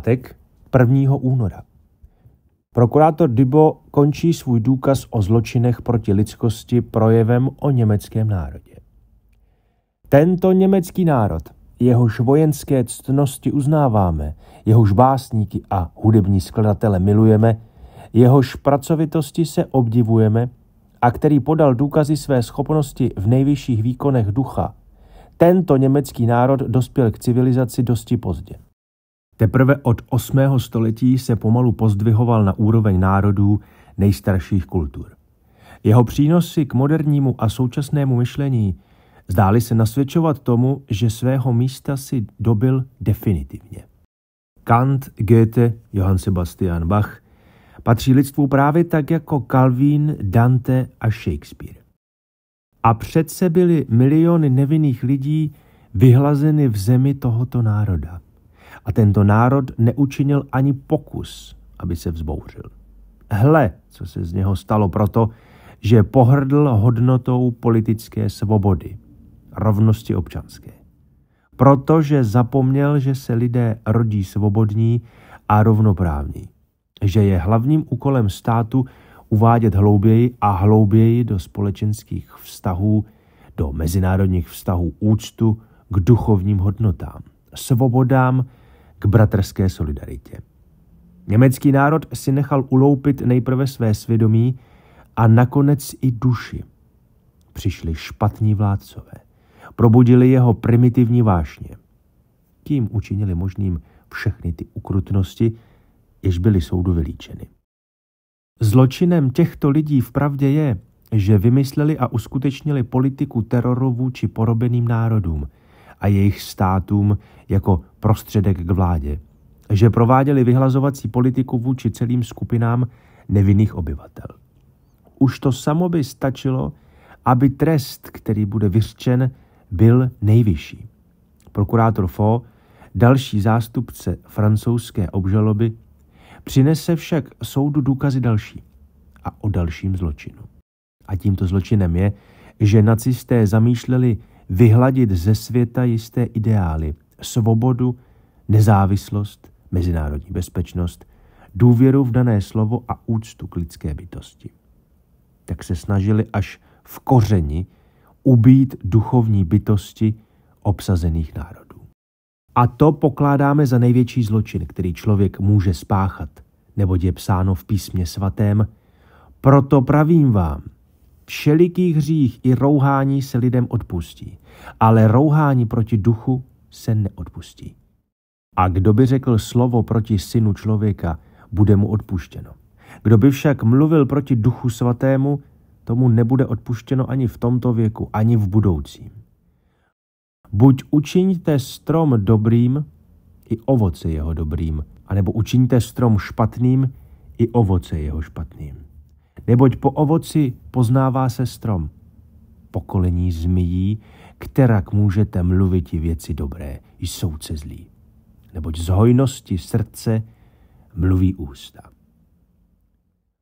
pátek 1. února. Prokurátor Dybo končí svůj důkaz o zločinech proti lidskosti projevem o německém národě. Tento německý národ, jehož vojenské ctnosti uznáváme, jehož básníky a hudební skladatele milujeme, jehož pracovitosti se obdivujeme a který podal důkazy své schopnosti v nejvyšších výkonech ducha, tento německý národ dospěl k civilizaci dosti pozdě. Teprve od 8. století se pomalu pozdvihoval na úroveň národů nejstarších kultur. Jeho přínosy k modernímu a současnému myšlení zdály se nasvědčovat tomu, že svého místa si dobil definitivně. Kant, Goethe, Johann Sebastian Bach patří lidstvu právě tak jako Calvin, Dante a Shakespeare. A přece byly miliony nevinných lidí vyhlazeny v zemi tohoto národa a tento národ neučinil ani pokus, aby se vzbouřil. Hle, co se z něho stalo proto, že pohrdl hodnotou politické svobody, rovnosti občanské. Protože zapomněl, že se lidé rodí svobodní a rovnoprávní, že je hlavním úkolem státu uvádět hlouběji a hlouběji do společenských vztahů, do mezinárodních vztahů úctu k duchovním hodnotám, svobodám k bratrské solidaritě. Německý národ si nechal uloupit nejprve své svědomí a nakonec i duši. Přišli špatní vládcové, probudili jeho primitivní vášně. Tím učinili možným všechny ty ukrutnosti, jež byly soudu vylíčeny. Zločinem těchto lidí vpravdě je, že vymysleli a uskutečnili politiku teroru vůči porobeným národům, a jejich státům jako prostředek k vládě. Že prováděli vyhlazovací politiku vůči celým skupinám nevinných obyvatel. Už to samo by stačilo, aby trest, který bude vyřčen, byl nejvyšší. Prokurátor Fo, další zástupce francouzské obžaloby, přinese však soudu důkazy další a o dalším zločinu. A tímto zločinem je, že nacisté zamýšleli vyhladit ze světa jisté ideály, svobodu, nezávislost, mezinárodní bezpečnost, důvěru v dané slovo a úctu k lidské bytosti. Tak se snažili až v kořeni ubít duchovní bytosti obsazených národů. A to pokládáme za největší zločin, který člověk může spáchat, neboť je psáno v písmě svatém. Proto pravím vám – Všelikých hřích i rouhání se lidem odpustí, ale rouhání proti duchu se neodpustí. A kdo by řekl slovo proti synu člověka, bude mu odpuštěno. Kdo by však mluvil proti duchu svatému, tomu nebude odpuštěno ani v tomto věku, ani v budoucím. Buď učiníte strom dobrým, i ovoce jeho dobrým, anebo učiníte strom špatným, i ovoce jeho špatným neboť po ovoci poznává se strom. Pokolení zmijí, kterak můžete mluvit i věci dobré, jsou se zlí. Neboť z hojnosti srdce mluví ústa.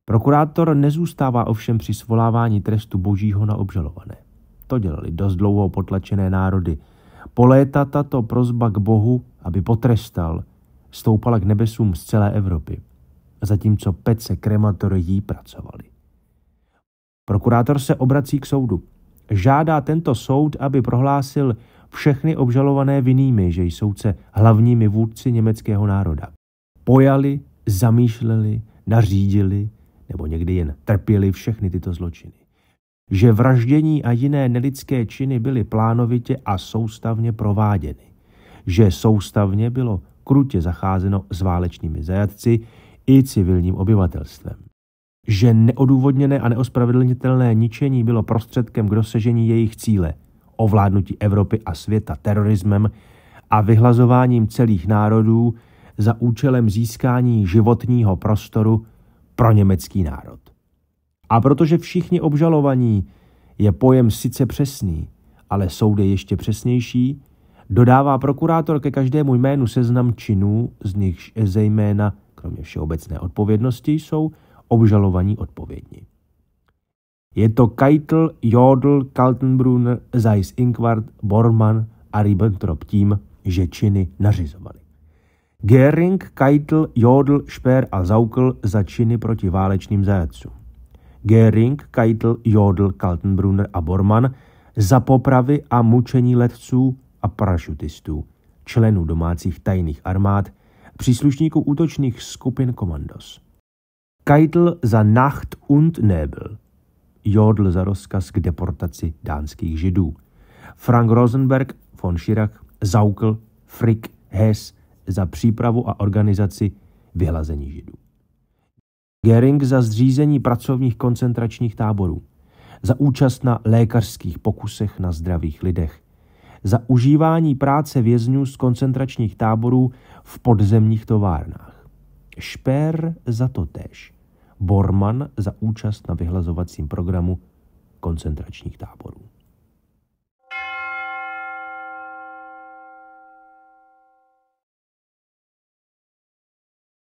Prokurátor nezůstává ovšem při svolávání trestu božího na obžalované. To dělali dost dlouho potlačené národy. Po léta tato prozba k Bohu, aby potrestal, stoupala k nebesům z celé Evropy, zatímco pece krematory jí pracovali. Prokurátor se obrací k soudu. Žádá tento soud, aby prohlásil všechny obžalované vinnými, že jsou se hlavními vůdci německého národa. Pojali, zamýšleli, nařídili nebo někdy jen trpěli všechny tyto zločiny. Že vraždění a jiné nelidské činy byly plánovitě a soustavně prováděny. Že soustavně bylo krutě zacházeno s válečnými zajatci i civilním obyvatelstvem že neodůvodněné a neospravedlnitelné ničení bylo prostředkem k dosažení jejich cíle, ovládnutí Evropy a světa terorismem a vyhlazováním celých národů za účelem získání životního prostoru pro německý národ. A protože všichni obžalovaní je pojem sice přesný, ale soud je ještě přesnější, dodává prokurátor ke každému jménu seznam činů, z nichž zejména, kromě všeobecné odpovědnosti, jsou obžalovaní odpovědní. Je to Keitel, Jodl, Kaltenbrunner, Zeiss Inkwart, Bormann a Ribbentrop tím, že činy nařizovali. Göring, Keitel, Jodl, Speer a Zaukl za činy proti válečným zajacům. Göring, Keitel, Jodl, Kaltenbrunner a Bormann za popravy a mučení letců a parašutistů, členů domácích tajných armád, příslušníků útočných skupin komandos. Keitel za Nacht und Nebel, Jodl za rozkaz k deportaci dánských židů, Frank Rosenberg von Schirach, Zaukl, Frick, Hess za přípravu a organizaci vyhlazení židů. Gering za zřízení pracovních koncentračních táborů, za účast na lékařských pokusech na zdravých lidech, za užívání práce vězňů z koncentračních táborů v podzemních továrnách. Šper za to též. Borman za účast na vyhlazovacím programu koncentračních táborů.